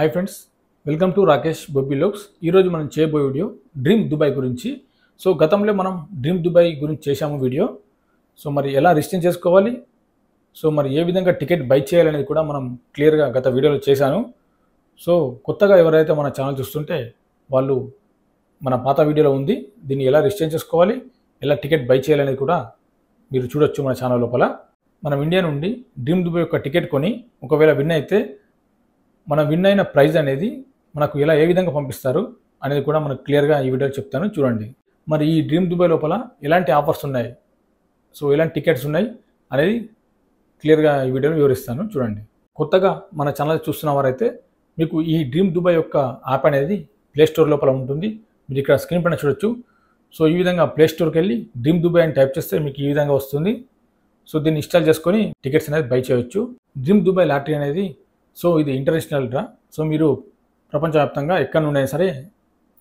hi friends welcome to Rakesh బొబ్బిలోక్స్ ఈరోజు మనం చేయబోయే వీడియో డ్రీమ్ దుబాయ్ గురించి సో గతంలో మనం డ్రీమ్ దుబాయ్ గురించి చేశాము వీడియో సో మరి ఎలా రిజిస్టర్ చేసుకోవాలి సో మరి ఏ విధంగా టికెట్ బై చేయాలనేది కూడా మనం క్లియర్గా గత వీడియోలో చేశాను సో కొత్తగా ఎవరైతే మన ఛానల్ చూస్తుంటే వాళ్ళు మన పాత వీడియోలో ఉంది దీన్ని ఎలా రిజిస్టర్ చేసుకోవాలి ఎలా టికెట్ బై చేయాలనేది కూడా మీరు చూడొచ్చు మన ఛానల్ లోపల మనం ఇండియా నుండి డ్రీమ్ దుబాయ్ యొక్క టికెట్ కొని ఒకవేళ విన్ అయితే మన విన్ అయిన ప్రైజ్ అనేది మనకు ఎలా ఏ విధంగా పంపిస్తారు అనేది కూడా మనకు క్లియర్గా ఈ వీడియో చెప్తాను చూడండి మరి ఈ డ్రీమ్ దుబాయ్ లోపల ఎలాంటి ఆఫర్స్ ఉన్నాయి సో ఎలాంటి టికెట్స్ ఉన్నాయి అనేది క్లియర్గా ఈ వీడియోలో వివరిస్తాను చూడండి కొత్తగా మన ఛానల్ చూస్తున్న వారైతే మీకు ఈ డ్రీమ్ దుబాయ్ యొక్క యాప్ అనేది ప్లేస్టోర్ లోపల ఉంటుంది మీరు ఇక్కడ స్క్రీన్ పైన చూడొచ్చు సో ఈ విధంగా ప్లేస్టోర్కి వెళ్ళి డ్రీమ్ దుబాయ్ అని టైప్ చేస్తే మీకు ఈ విధంగా వస్తుంది సో దీన్ని ఇన్స్టాల్ చేసుకొని టికెట్స్ అనేది బై చేయవచ్చు డ్రీమ్ దుబాయ్ లాటరీ అనేది సో ఇది ఇంటర్నేషనల్ డ్రా సో మీరు ప్రపంచవ్యాప్తంగా ఎక్కడ నుండి సరే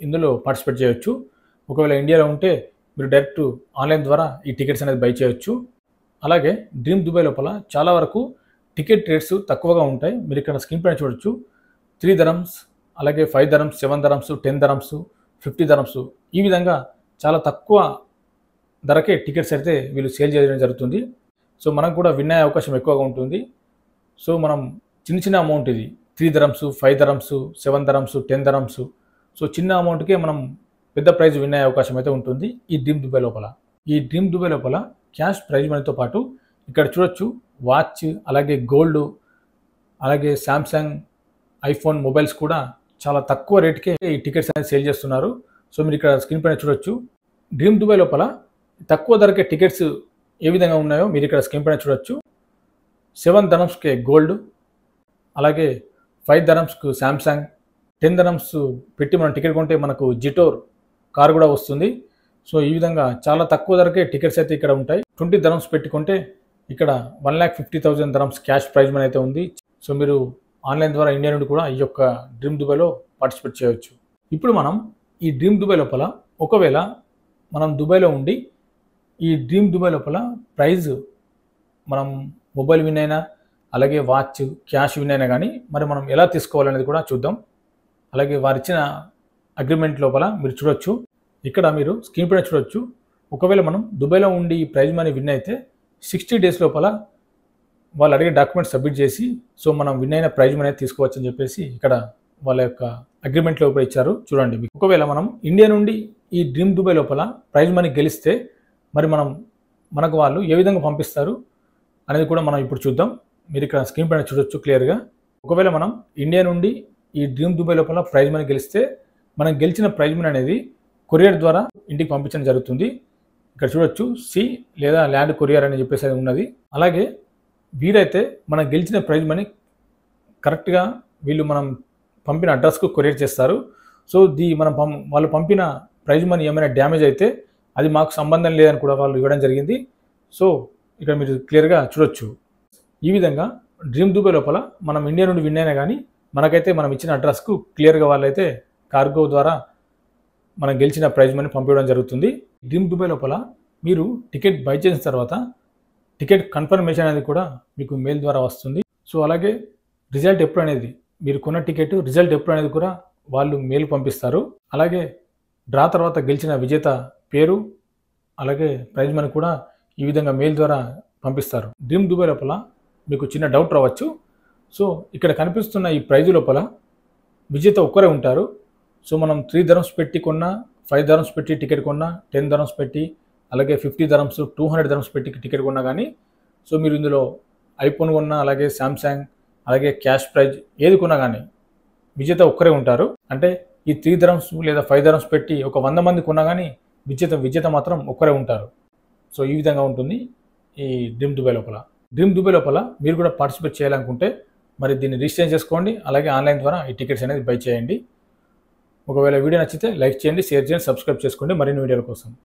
ఇందులో పార్టిసిపేట్ చేయొచ్చు ఒకవేళ ఇండియాలో ఉంటే మీరు డైరెక్ట్ ఆన్లైన్ ద్వారా ఈ టికెట్స్ అనేది బై చేయొచ్చు అలాగే డ్రీమ్ దుబాయ్ లోపల చాలా వరకు టికెట్ రేట్స్ తక్కువగా ఉంటాయి మీరు ఇక్కడ స్క్రీన్ పైన చూడొచ్చు త్రీ ధరమ్స్ అలాగే five dirhams seven dirhams ten dirhams fifty dirhams ఈ విధంగా చాలా తక్కువ ధరకే టికెట్స్ అయితే వీళ్ళు సేల్ చేయడం జరుగుతుంది సో మనకు కూడా విన్ అయ్యే అవకాశం ఎక్కువగా ఉంటుంది సో మనం చిన్న చిన్న అమౌంట్ ఇది three dirhams five dirhams seven dirhams ten dirhams so చిన్న అమౌంట్కే మనం పెద్ద ప్రైజ్ విన్ అయ్యే అవకాశం అయితే ఉంటుంది ఈ డ్రీమ్ దుబాయ్ లోపల ఈ డ్రీమ్ దుబాయ్ లోపల క్యాష్ ప్రైజ్ మనీతో పాటు ఇక్కడ చూడొచ్చు వాచ్ అలాగే గోల్డ్ అలాగే శాంసంగ్ ఐఫోన్ మొబైల్స్ కూడా చాలా తక్కువ రేట్కే ఈ టికెట్స్ అనేది సేల్ చేస్తున్నారు సో మీరు ఇక్కడ స్క్రీన్ పైన చూడొచ్చు డ్రీమ్ దుబాయ్ లోపల తక్కువ ధరకే టికెట్స్ ఏ విధంగా ఉన్నాయో మీరు ఇక్కడ స్క్రీన్ పైన చూడొచ్చు సెవెన్ ధనమ్స్కే గోల్డ్ అలాగే ఫైవ్ ధరమ్స్కు శాంసంగ్ టెన్ ధరమ్స్ పెట్టి మనం టికెట్ కొంటే మనకు జిటోర్ కారు కూడా వస్తుంది సో ఈ విధంగా చాలా తక్కువ ధరకే టికెట్స్ అయితే ఇక్కడ ఉంటాయి ట్వంటీ ధరమ్స్ పెట్టుకుంటే ఇక్కడ one lakh fifty thousand dirhams cash prize money అయితే ఉంది సో మీరు ఆన్లైన్ ద్వారా ఇండియా నుండి కూడా ఈ యొక్క డ్రీమ్ దుబాయ్లో పార్టిసిపేట్ చేయవచ్చు ఇప్పుడు మనం ఈ డ్రీమ్ దుబాయ్ లోపల ఒకవేళ మనం దుబాయ్లో ఉండి ఈ డ్రీమ్ దుబాయ్ లోపల ప్రైజ్ మనం మొబైల్ విన్ అయినా అలాగే వాచ్ క్యాష్ విన్ అయినా కానీ మరి మనం ఎలా తీసుకోవాలనేది కూడా చూద్దాం అలాగే వారిచ్చిన అగ్రిమెంట్ లోపల మీరు చూడొచ్చు ఇక్కడ మీరు స్క్రీన్ పైన చూడొచ్చు ఒకవేళ మనం దుబాయ్లో ఉండి ఈ ప్రైజ్ మనీ విన్ అయితే సిక్స్టీ డేస్ లోపల వాళ్ళు అడిగే డాక్యుమెంట్ సబ్మిట్ చేసి సో మనం విన్ అయిన ప్రైజ్ మనీ తీసుకోవచ్చు అని చెప్పేసి ఇక్కడ వాళ్ళ యొక్క అగ్రిమెంట్ లోపల ఇచ్చారు చూడండి ఒకవేళ మనం ఇండియా నుండి ఈ డ్రీమ్ దుబాయ్ లోపల ప్రైజ్ మనీ గెలిస్తే మరి మనం మనకు వాళ్ళు ఏ విధంగా పంపిస్తారు అనేది కూడా మనం ఇప్పుడు చూద్దాం మీరు ఇక్కడ స్క్రీన్ పైన చూడొచ్చు క్లియర్గా ఒకవేళ మనం ఇండియా నుండి ఈ డ్రీమ్ దుబాయ్ లోపల ప్రైజ్ మనీ గెలిస్తే మనం గెలిచిన ప్రైజ్ మనీ అనేది కొరియర్ ద్వారా ఇంటికి పంపించడం జరుగుతుంది ఇక్కడ చూడొచ్చు సి లేదా ల్యాండ్ కొరియర్ అని చెప్పేసి ఉన్నది అలాగే వీరైతే మనం గెలిచిన ప్రైజ్ మనీ కరెక్ట్గా వీళ్ళు మనం పంపిన అడ్రస్కు కొరియర్ చేస్తారు సో ది మనం పం వాళ్ళు పంపిన ప్రైజ్ మనీ ఏమైనా డ్యామేజ్ అయితే అది మాకు సంబంధం లేదని కూడా వాళ్ళు ఇవ్వడం జరిగింది సో ఇక్కడ మీరు క్లియర్గా చూడొచ్చు ఈ విధంగా డ్రీమ్ దుబాయ్ లోపల మనం ఇండియా నుండి విన్ అయినా కానీ మనకైతే మనం ఇచ్చిన అడ్రస్కు క్లియర్గా వాళ్ళైతే కార్గో ద్వారా మనం గెలిచిన ప్రైజ్ మనీ పంపించడం జరుగుతుంది డ్రీమ్ దుబాయ్ లోపల మీరు టికెట్ బై చేసిన తర్వాత టికెట్ కన్ఫర్మేషన్ అనేది కూడా మీకు మెయిల్ ద్వారా వస్తుంది సో అలాగే రిజల్ట్ ఎప్పుడు అనేది మీరు కొన్న టికెట్ రిజల్ట్ ఎప్పుడు అనేది కూడా వాళ్ళు మెయిల్ పంపిస్తారు అలాగే డ్రా తర్వాత గెలిచిన విజేత పేరు అలాగే ప్రైజ్ మనీ కూడా ఈ విధంగా మెయిల్ ద్వారా పంపిస్తారు డ్రీమ్ దుబాయ్ లోపల మీకు చిన్న డౌట్ రావచ్చు సో ఇక్కడ కనిపిస్తున్న ఈ ప్రైజ్ లోపల విజేత ఒక్కరే ఉంటారు సో మనం త్రీ ధరమ్స్ పెట్టి కొన్నా ఫైవ్ ధరమ్స్ పెట్టి టికెట్ కొన్నా టెన్ ధరమ్స్ పెట్టి అలాగే fifty dirhams two hundred dirhams పెట్టి టికెట్ కొన్నా కానీ సో మీరు ఇందులో ఐఫోన్ కొన్నా అలాగే శాంసంగ్ అలాగే క్యాష్ ప్రైజ్ ఏది కొన్నా కానీ విజేత ఒక్కరే ఉంటారు అంటే ఈ త్రీ ధరమ్స్ లేదా ఫైవ్ ధరమ్స్ పెట్టి ఒక వంద మంది కొన్నా కానీ విజేత విజేత మాత్రం ఒక్కరే ఉంటారు సో ఈ విధంగా ఉంటుంది ఈ డ్రీమ్ దుబాయ్ లోపల డ్రీమ్ దుబాయ్ లోపల మీరు కూడా పార్టిసిపేట్ చేయాలనుకుంటే మరి దీన్ని రిజిస్టర్ చేసుకోండి అలాగే ఆన్లైన్ ద్వారా ఈ టికెట్స్ అనేది బై చేయండి ఒకవేళ వీడియో నచ్చితే లైక్ చేయండి షేర్ చేయండి సబ్స్క్రైబ్ చేసుకోండి మరిన్ని వీడియోల కోసం